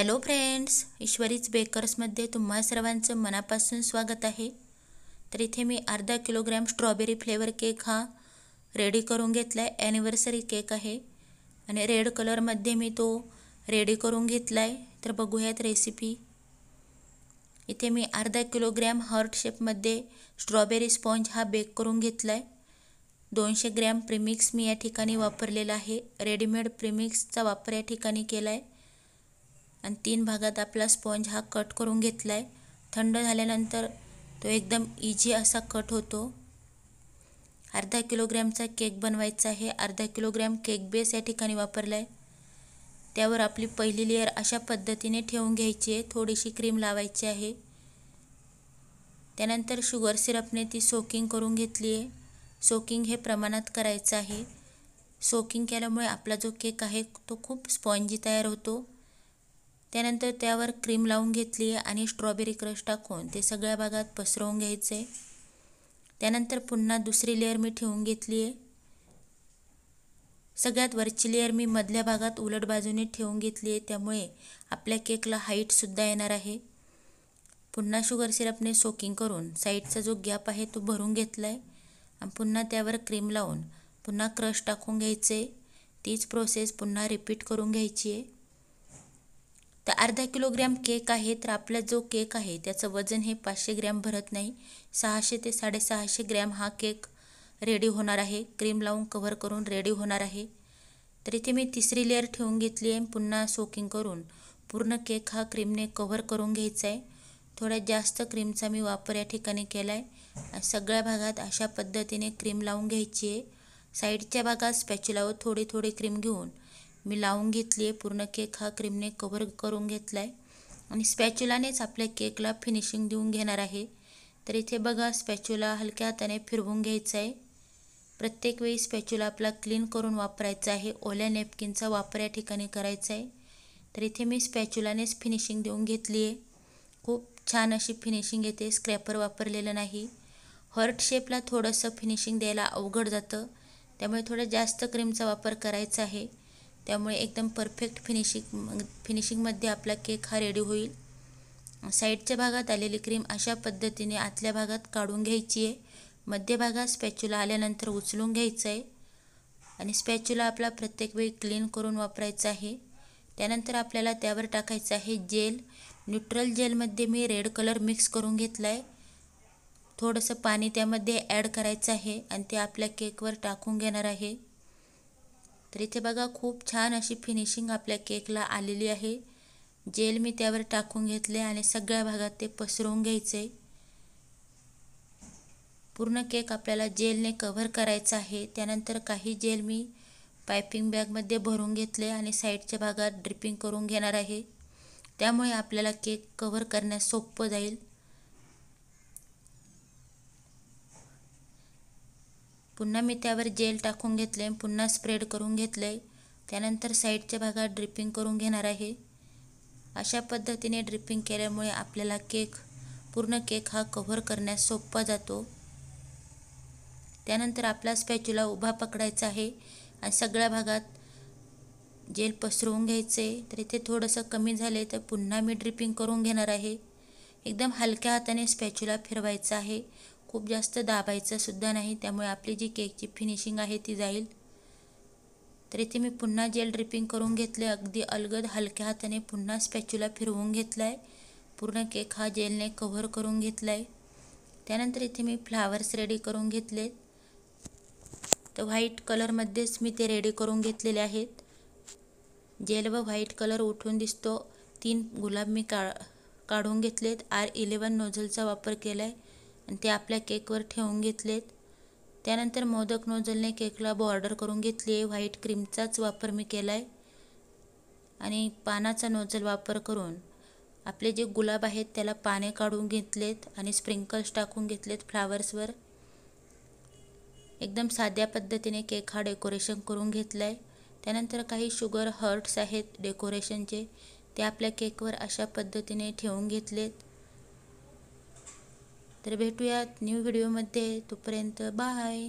hello friends ईश्वरीच बेकर्समध्ये तुम्हा सर्वांचं मनापासून स्वागत आहे तर इथे मी अर्धा किलोग्रॅम स्ट्रॉबेरी फ्लेवर केक हा रेडी करून घेतला आहे ॲनिव्हर्सरी केक आहे आणि रेड कलरमध्ये मी तो रेडी करून घेतला आहे तर बघूयात रेसिपी इथे मी अर्धा किलोग्रॅम हर्ट शेपमध्ये स्ट्रॉबेरी स्पॉन्ज हा बेक करून घेतला आहे दोनशे ग्रॅम प्रिमिक्स मी या ठिकाणी वापरलेला आहे रेडीमेड प्रिमिक्सचा वापर या ठिकाणी केला आहे आणि तीन भागात आपला स्पॉन्ज हा कट करून घेतला आहे थंड झाल्यानंतर तो एकदम इजी असा कट होतो अर्धा किलोग्रॅमचा केक बनवायचा आहे अर्धा किलोग्रॅम केक बेस या ठिकाणी वापरला आहे त्यावर आपली पहिली लेअर अशा पद्धतीने ठेवून घ्यायची आहे थोडीशी क्रीम लावायची आहे त्यानंतर शुगर सिरपने ती सोकिंग करून घेतली आहे सोकिंग हे प्रमाणात करायचं आहे सोकिंग केल्यामुळे आपला जो केक आहे तो खूप स्पॉन्जी तयार होतो त्यानंतर त्यावर क्रीम लावून घेतली आहे आणि स्ट्रॉबेरी क्रश टाकून ते सगळ्या भागात पसरवून घ्यायचं आहे त्यानंतर पुन्हा दुसरी लेअर मी ठेवून घेतली आहे सगळ्यात वरची लेअर मी मधल्या भागात उलट बाजूने ठेवून घेतली आहे त्यामुळे आपल्या केकला हाईटसुद्धा येणार आहे पुन्हा शुगर सिरपने सोकिंग करून साईडचा जो गॅप आहे तो भरून घेतला आहे आणि पुन्हा त्यावर क्रीम लावून पुन्हा क्रश टाकून घ्यायचं आहे तीच प्रोसेस पुन्हा रिपीट करून घ्यायची आहे तर अर्धा किलोग्रॅम केक आहे तर आपला जो केक आहे त्याचं वजन हे पाचशे ग्रॅम भरत नाही सहाशे ते साडेसहाशे ग्रॅम हा केक रेडी होणार आहे क्रीम लावून कव्हर करून रेडी होणार आहे तर इथे मी तिसरी लेअर ठेवून घेतली आहे पुन्हा सोकिंग करून पूर्ण केक हा क्रीमने कव्हर करून घ्यायचा आहे थोड्या जास्त क्रीमचा मी वापर या ठिकाणी केला आहे सगळ्या भागात अशा पद्धतीने क्रीम लावून घ्यायची आहे साईडच्या भागात स्पॅच्युलावर थोडी थोडी क्रीम घेऊन मी लावून घेतली आहे पूर्ण केक हा क्रीमने कवर करून घेतला आहे आणि स्पॅच्युलानेच आपल्या केकला फिनिशिंग देऊन घेणार आहे तर इथे बघा स्पॅच्युला हलक्या हाताने फिरवून घ्यायचं आहे प्रत्येक वेळी स्पॅच्युला आपला क्लीन करून वापरायचा आहे ओल्या नेपकिनचा वापर या ठिकाणी करायचा आहे तर इथे मी स्पॅच्युलानेच फिनिशिंग देऊन घेतली आहे खूप छान अशी फिनिशिंग येते स्क्रॅपर वापरलेलं नाही हर्ट शेपला थोडंसं फिनिशिंग द्यायला अवघड जातं त्यामुळे थोडं जास्त क्रीमचा वापर करायचा आहे त्यामुळे एकदम परफेक्ट फिनिशिंग फिनिशिंगमध्ये आपला केक हा रेडी होईल साईडच्या भागात आलेली क्रीम अशा पद्धतीने आतल्या भागात काढून घ्यायची आहे मध्यभागात स्पॅच्युला आल्यानंतर उचलून घ्यायचं आहे आणि स्पॅच्युला आपला प्रत्येक वेळी क्लीन करून वापरायचा आहे त्यानंतर आपल्याला त्यावर टाकायचं आहे जेल न्यूट्रल जेलमध्ये मी रेड कलर मिक्स करून घेतला आहे थोडंसं पाणी त्यामध्ये ॲड करायचं आहे आणि ते आपल्या केकवर टाकून घेणार आहे तर इथे बघा खूप छान अशी फिनिशिंग आपल्या केकला आलेली आहे जेल मी त्यावर टाकून घेतले आणि सगळ्या भागात ते पसरवून घ्यायचे पूर्ण केक आपल्याला जेलने कव्हर करायचा आहे त्यानंतर काही जेल मी पायपिंग बॅगमध्ये भरून घेतले आणि साईडच्या भागात ड्रिपिंग करून घेणार आहे त्यामुळे आपल्याला केक कव्हर करण्यास सोपं जाईल पुन्हा मी त्यावर जेल टाकून घेतले पुन्हा स्प्रेड करून घेतलं त्यानंतर साईडच्या भागात ड्रिपिंग करून घेणार आहे अशा पद्धतीने ड्रिपिंग केल्यामुळे आपल्याला केक पूर्ण केक हा कव्हर करण्यास सोपा जातो त्यानंतर आपला स्पॅच्युला उभा पकडायचा आहे आणि सगळ्या भागात जेल पसरवून घ्यायचे तर इथे थोडंसं कमी झाले तर पुन्हा मी ड्रिपिंग करून घेणार आहे एकदम हलक्या हाताने स्पॅच्युला फिरवायचा आहे खूप जास्त दाबायचं सुद्धा नाही त्यामुळे आपली जी केकची फिनिशिंग आहे ती जाईल तर इथे मी पुन्हा जेल ड्रिपिंग करून घेतले अगदी अलगद हलक्या हाताने पुन्हा स्पॅच्युला फिरवून घेतला आहे पूर्ण केक हा जेलने कव्हर करून घेतला आहे त्यानंतर इथे मी फ्लावर्स रेडी करून घेतले तर व्हाईट कलरमध्येच मी ते रेडी करून घेतलेले आहेत जेल व व्हाईट कलर उठून दिसतो तीन गुलाब मी का काढून घेतलेत आर इलेवन नोझलचा वापर केला आहे आणि ते आपल्या केकवर ठेवून घेतलेत त्यानंतर मोदक नोजलने केकला बॉर्डर करून घेतली आहे व्हाईट क्रीमचाच वापर मी केला आहे आणि पानाचा नोजल वापर करून आपले जे गुलाब आहेत त्याला पाने काढून घेतलेत आणि स्प्रिंकल्स टाकून घेतलेत फ्लावर्सवर एकदम साध्या पद्धतीने केक हा डेकोरेशन करून घेतला आहे त्यानंतर काही शुगर हर्ट्स आहेत डेकोरेशनचे ते आपल्या केकवर अशा पद्धतीने ठेवून घेतलेत तर भेटूयात न्यू व्हिडिओमध्ये तोपर्यंत बाय